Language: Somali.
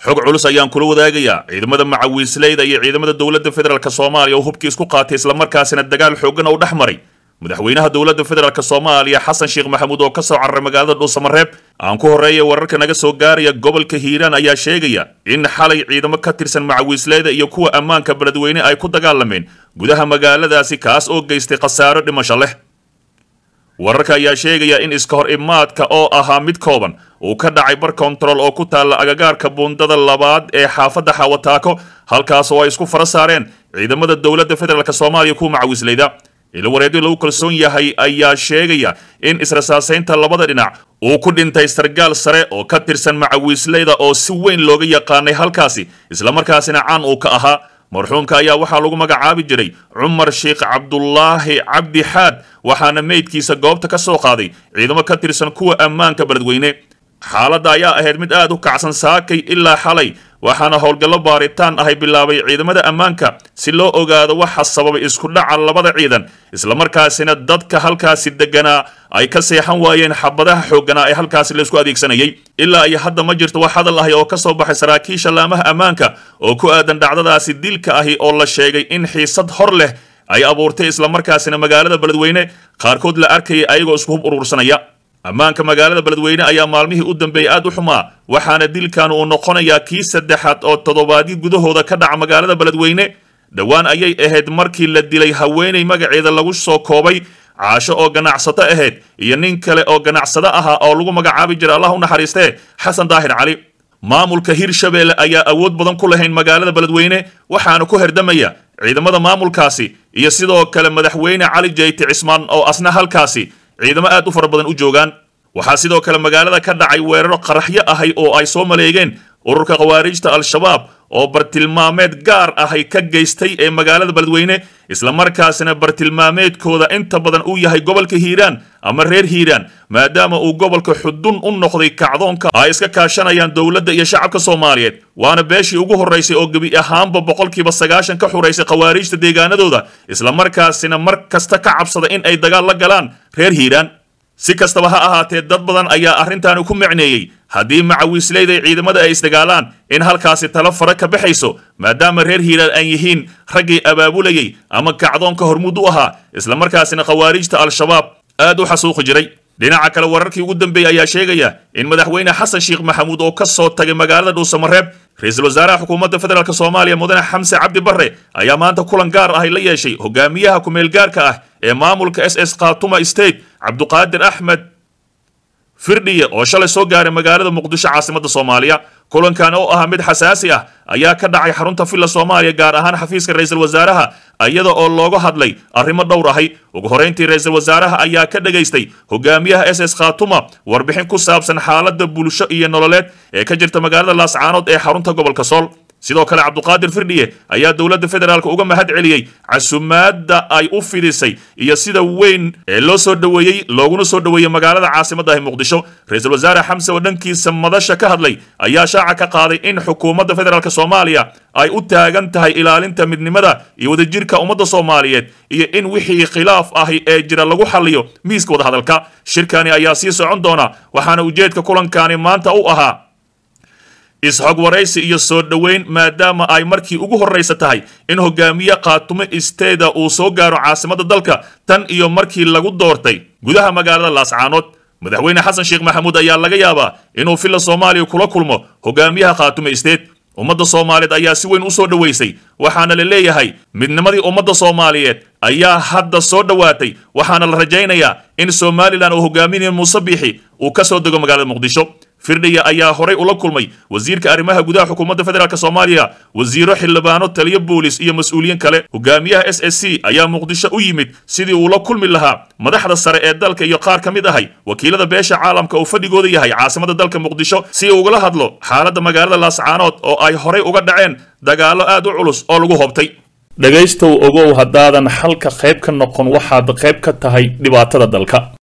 xog culus ayaan kula wadaagayaa ciidamada macawiisleyda iyo ciidamada dowladda federaalk soomaaliya oo hubkii isku qaatay islamarkaasina dagaal xooggan uu dhex maray madaxweynaha dowladda federaalk soomaaliya xasan sheekh maxamuud oo ka soo cararay magaalada dhuusamareeb aan ku horreeya wararka naga soo gaaraya gobolka hiiraan ayaa sheegaya in xalay ciidamo ka tirsan macawiisleyda iyo kuwa ammaanka beledweyne ay ku dagaalameen gudaha magaaladaasi kaas oo geystay khasaaro dhimasho leh wararka ayaa sheegaya in iska hor imaadka oo ahaa mid kooban uu ka dhacay bar kontarool oo ku taalla agagaarka buundada labaad ee xaafadda xawataako halkaas oo ay isku fara saareen ciidamada dowladda federaalk soomaaliya kuwa macawislayda ilwareedyo lagu kalsoon yahay ayaa sheegaya in israsaasaynta labada dhinac uu ku dhintay sargaal sare oo ka tirsan macawiisleyda oo si weyn looga yaqaanay halkaasi islamarkaasina caan uu ka ahaa marxuumka ayaa waxaa lagu magacaabi jiray cumar sheekh cabdulaahi cabdi xaad waxaana meydkiisa goobta ka soo qaaday ciidamo ka tirsan kuwa ammaanka beledweyne xaaladda ayaa ahayd mid aad u kacsan saakay ilaa xalay waxaana howlgallo baaritaan ahay bilaabay ciidamada ammaanka si loo ogaado waxa sababay isku dhaca labada ciidan islamarkaasina dadka halkaasi deganaa ay ka seexan waayeen xabadaha xooganaa ee halkaasi laysku adeegsanayey ilaa iyo hadda ma jirto wax hadal ahi oo ka soo baxay saraakiisha laamaha ammaanka oo ku aadan dhacdadaasi dilka ahi oo la sheegay in xiisad hor leh ay abuurtay islamarkaasina magaalada beledweyne qaarkood la arkayay ayagoo isku hub urursanaya ammaanka magaalada beledweyne ayaa maalmihii u dambeeyey aad u xumaa waxaana dilkan uu noqonayaa kii saddexaad oo toddobaadyo gudahooda ka dhaca magaalada beledweyne dhowaan ayay ahayd markii la dilay haweenay magaceeda lagu soo koobay caasho oo ganacsato ahayd iyo nin kale oo ganacsado ahaa oo lagu magacaabi jiray allah u naxariistee xasan daahir cali maamulka hirshabeelle ayaa awood badan ku lahayn magaalada beledweyne waxaana ku herdamaya ciidamada maamulkaasi iyo sidoo kale madaxweyne cali jeyte cismaan oo asna halkaasi ciidamo aad u fara badan u joogaan waxaa sidoo kale magaalada ka dhacay weeraro qaraxyo ahay oo ay soo maleegeen ururka khawaarijta al-shabaab oo bartilmaameed gaar ahay ka geystay ee magaalada beledweyne islamarkaasina bartilmaameedkooda inta badan uu yahay gobolka hiiraan ama reer hiiraan maadaama uu gobolka xudun u noqday kacdoonka ay iska kaashanayaan dowladda iyo shacabka soomaaliyeed waana beeshii ugu horraysay oo gebi ahaanba boqolkiiba sagaashan ka xuraysay khawaariijta deegaanadooda islamarkaasina mar kasta ka cabsaday in ay dagaal la galaan reer hiiraan si kastaba ha ahaatee dad badan ayaa arrintaani ku micneeyey haddii macawiisleyday ciidamada ay isdagaalaan in halkaasi tala fara ka baxayso maadaama reer hiilaad aan yihiin raggii abaabulayey ama kacdoonka hormud u ahaa isla markaasina khawaarijta al-shabaab aad u xasuuqi jiray dhinaca kale wararkii ugu dambeeyey ayaa sheegaya in madaxweyne xasan sheekh maxamuud oo ka soo tagay magaalada dhuusamareeb ra-iisul wasaaraha xukuumadda federaalk soomaaliya mudane xamse cabdi barre ayaa maanta kulan gaar ahy la yeeshay hogaamiyaha ku-meel gaarka ah ee maamulka s s khatuma state cabduqaadir axmed firdhiye oo shalay soo gaaray magaalada muqdisho caasimada soomaaliya kulankan oo ahaa mid xasaasi ah ayaa ka dhacay xarunta villa soomaaliya gaar ahaan xafiiska ra iisal wasaaraha iyada oo looga hadlay arrimo dhowr ahay ugu horeyntii ra iisal wasaaraha ayaa ka dhagaystay hogaamiyaha s s khaatuma warbixin ku saabsan xaaladda bulsho iyo nololeed ee ka jirta magaalada laascaanood ee xarunta gobolka sool sidoo kale cabduqaadir firdhiye ayaa dowladda federaalka uga mahad celiyey casumaadda ay u fidisay iyo sida weyn ee loo soo dhoweeyey looguna soo dhoweeyey magaalada caasimaddahi muqdisho ra-iisul wasaare xamse oo dhankiisa madasha ka hadlay ayaa shaaca ka qaaday in xukuumadda federaalk soomaaliya ay u taagan tahay ilaalinta midnimada iyo wadajirka ummadda soomaaliyeed iyo in wixii khilaaf ahi ee jira lagu xalliyo miiska wadahadalka shirkani ayaa sii socon doona waxaana ujeedka kulankaani maanta u ahaa is xog waraysi iyo soo dhoweyn maadaama ay markii ugu horraysa tahay in hogaamiye khaatumo isteeda uu soo gaaro caasimadda dalka tan iyo markii lagu doortay gudaha magaalada laascaanood madaxweyne xasan sheekh maxamuud ayaa laga yaabaa inuu filla soomaaliya kula kulmo hogaamiyaha khaatumo isteed ummadda soomaaliyeed ayaa si weyn u soo dhoweysay waxaana la leeyahay midnimadii ummadda soomaaliyeed ayaa hadda soo dhowaatay waxaana la rajaynayaa in somalilan uu hogaaminaya muuse biixi uu ka soo dego magaalada muqdisho firdhiya ayaa horay ula kulmay wasiirka arrimaha gudaha xukuumadda federaalk soomaaliya wasiiro xildhibaano taliyo boolis iyo mas-uuliyiin kale hogaamiyaha s s c ayaa muqdisho u yimid sidii uu la kulmi lahaa madaxda sare ee dalka iyo qaar ka mid ahay wakiilada beesha caalamka uu fadhigooda yahay caasimada dalka muqdisho si ugala hadlo xaaladda magaalada laascaanood oo ay horay uga dhaceen dagaallo aad u culus oo lagu hobtay dhegaystow ogow haddaadan xalka qayb ka noqon waxaad qayb ka tahay dhibaatada dalka